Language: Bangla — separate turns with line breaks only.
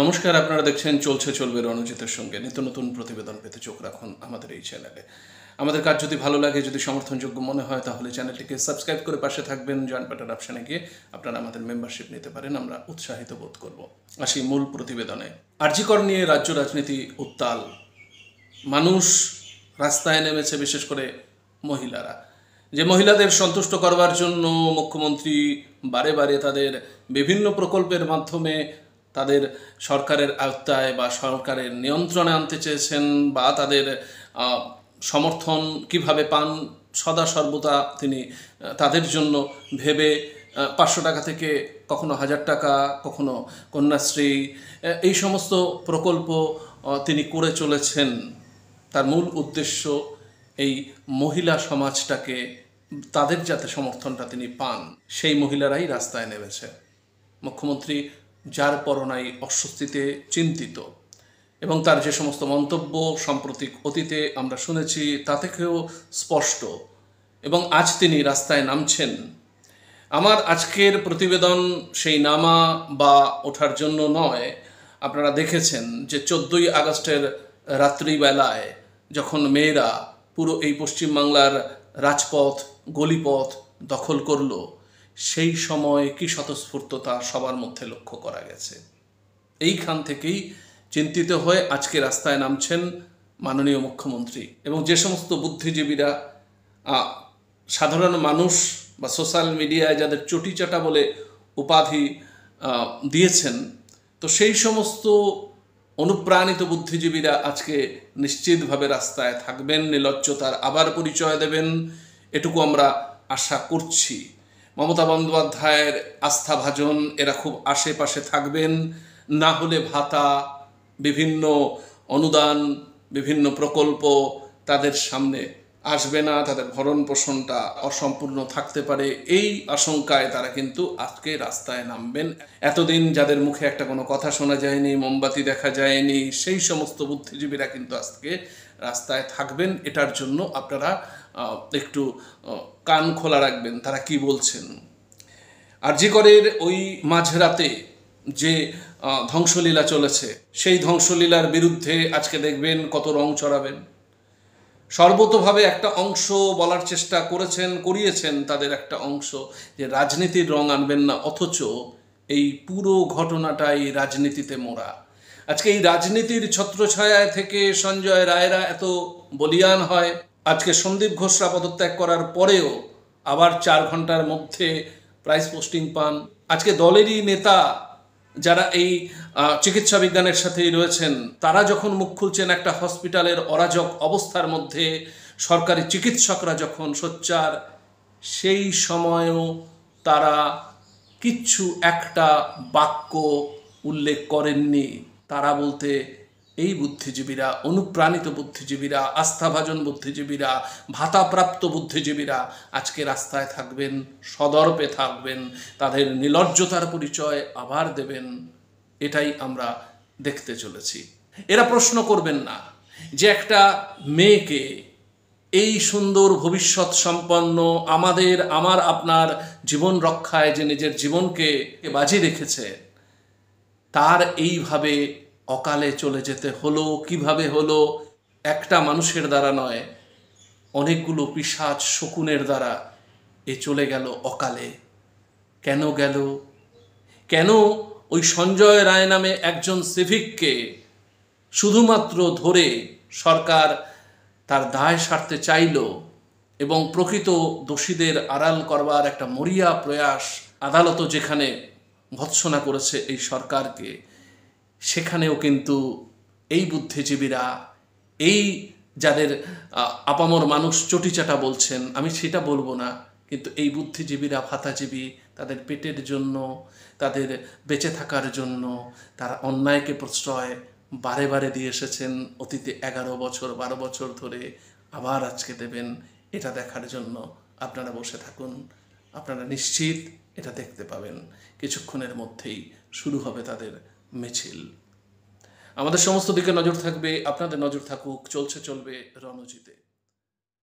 নমস্কার আপনারা দেখছেন চলছে চলবে রণজিতের সঙ্গে নিত্য নতুন প্রতিবেদন পেতে চোখ রাখুন আমাদের এই চ্যানেলে আমাদের কাজ যদি ভালো লাগে যদি সমর্থনযোগ্য মনে হয় তাহলে চ্যানেলটিকে সাবস্ক্রাইব করে পাশে থাকবেন জয়েন্ট বাটার অপশানে গিয়ে আপনারা আমাদের মেম্বারশিপ নিতে পারেন আমরা উৎসাহিত বোধ করব আসি মূল প্রতিবেদনে আর্জিকর নিয়ে রাজ্য রাজনীতি উত্তাল মানুষ রাস্তায় নেমেছে বিশেষ করে মহিলারা যে মহিলাদের সন্তুষ্ট করবার জন্য মুখ্যমন্ত্রী বারে বারে তাদের বিভিন্ন প্রকল্পের মাধ্যমে তাদের সরকারের আওতায় বা সরকারের নিয়ন্ত্রণে আনতে চেয়েছেন বা তাদের সমর্থন কিভাবে পান সদা সর্বদা তিনি তাদের জন্য ভেবে পাঁচশো টাকা থেকে কখনো হাজার টাকা কখনো কন্যাশ্রী এই সমস্ত প্রকল্প তিনি করে চলেছেন তার মূল উদ্দেশ্য এই মহিলা সমাজটাকে তাদের যাতে সমর্থনটা তিনি পান সেই মহিলারাই রাস্তায় নেমেছে মুখ্যমন্ত্রী যার পরনাই অস্বস্তিতে চিন্তিত এবং তার যে সমস্ত মন্তব্য সাম্প্রতিক অতীতে আমরা শুনেছি তা থেকেও স্পষ্ট এবং আজ তিনি রাস্তায় নামছেন আমার আজকের প্রতিবেদন সেই নামা বা ওঠার জন্য নয় আপনারা দেখেছেন যে চোদ্দোই আগস্টের রাত্রিবেলায় যখন মেয়েরা পুরো এই পশ্চিমবাংলার রাজপথ গলিপথ দখল করলো সেই সময়ে কি স্বতঃস্ফূর্ততা সবার মধ্যে লক্ষ্য করা গেছে এইখান থেকেই চিন্তিত হয়ে আজকে রাস্তায় নামছেন মাননীয় মুখ্যমন্ত্রী এবং যে সমস্ত বুদ্ধিজীবীরা সাধারণ মানুষ বা সোশ্যাল মিডিয়ায় যাদের চটিচাটা বলে উপাধি দিয়েছেন তো সেই সমস্ত অনুপ্রাণিত বুদ্ধিজীবীরা আজকে নিশ্চিতভাবে রাস্তায় থাকবেন নিলজ্জতার আবার পরিচয় দেবেন এটুকু আমরা আশা করছি মমতা বন্দ্যোপাধ্যায়ের আস্থাভাজন এরা খুব আশেপাশে থাকবেন না হলে ভাতা বিভিন্ন অনুদান বিভিন্ন প্রকল্প তাদের সামনে আসবে না তাদের ভরণ পোষণটা অসম্পূর্ণ থাকতে পারে এই আশঙ্কায় তারা কিন্তু আজকে রাস্তায় নামবেন এতদিন যাদের মুখে একটা কোনো কথা শোনা যায়নি মোমবাতি দেখা যায়নি সেই সমস্ত বুদ্ধিজীবীরা কিন্তু আজকে রাস্তায় থাকবেন এটার জন্য আপনারা একটু কান খোলা রাখবেন তারা কি বলছেন আর করের ওই মাঝরাতে যে ধ্বংসলীলা চলেছে সেই ধ্বংসলীলার বিরুদ্ধে আজকে দেখবেন কত রং চড়াবেন সর্বতভাবে একটা অংশ বলার চেষ্টা করেছেন করিয়েছেন তাদের একটা অংশ যে রাজনীতির রং আনবেন না অথচ এই পুরো ঘটনাটাই রাজনীতিতে মোড়া আজকে এই রাজনীতির ছত্রছায়ায় থেকে সঞ্জয় রায়রা এত বলিয়ান হয় আজকে সন্দীপ ঘোষরা পদত্যাগ করার পরেও আবার চার ঘন্টার মধ্যে প্রাইস পোস্টিং পান আজকে দলেরই নেতা যারা এই চিকিৎসা বিজ্ঞানের সাথেই রয়েছেন তারা যখন মুখ খুলছেন একটা হসপিটালের অরাজক অবস্থার মধ্যে সরকারি চিকিৎসকরা যখন সোচ্চার সেই সময়েও তারা কিচ্ছু একটা বাক্য উল্লেখ করেননি তারা বলতে এই বুদ্ধিজীবীরা অনুপ্রাণিত বুদ্ধিজীবীরা আস্থাভাজন বুদ্ধিজীবীরা ভাতাপ্রাপ্ত বুদ্ধিজীবীরা আজকে রাস্তায় থাকবেন সদর্পে থাকবেন তাদের নিলজ্জতার পরিচয় আবার দেবেন এটাই আমরা দেখতে চলেছি এরা প্রশ্ন করবেন না যে একটা মেয়েকে এই সুন্দর ভবিষ্যৎ সম্পন্ন আমাদের আমার আপনার জীবন রক্ষায় যে নিজের জীবনকে বাজি রেখেছে তার এইভাবে অকালে চলে যেতে হলো কিভাবে হলো একটা মানুষের দ্বারা নয় অনেকগুলো পিসাজ শকুনের দ্বারা এ চলে গেল অকালে কেন গেল কেন ওই সঞ্জয় রায় নামে একজন সিভিককে শুধুমাত্র ধরে সরকার তার দায় সারতে চাইল এবং প্রকৃত দোষীদের আড়াল করবার একটা মরিয়া প্রয়াস আদালত যেখানে ভৎসনা করেছে এই সরকারকে সেখানেও কিন্তু এই বুদ্ধিজীবীরা এই যাদের আপামর মানুষ চটিচাটা বলছেন আমি সেটা বলবো না কিন্তু এই বুদ্ধিজীবীরা ভাতাজীবী তাদের পেটের জন্য তাদের বেঁচে থাকার জন্য তারা অন্যায়কে প্রশ্রয় বারে বারে দিয়ে এসেছেন অতীতে এগারো বছর বারো বছর ধরে আবার আজকে দেবেন এটা দেখার জন্য আপনারা বসে থাকুন আপনারা নিশ্চিত এটা দেখতে পাবেন কিছুক্ষণের মধ্যেই শুরু হবে তাদের মিছিল আমাদের সমস্ত দিকে নজর থাকবে আপনাদের নজর থাকুক চলছে চলবে রণজিতে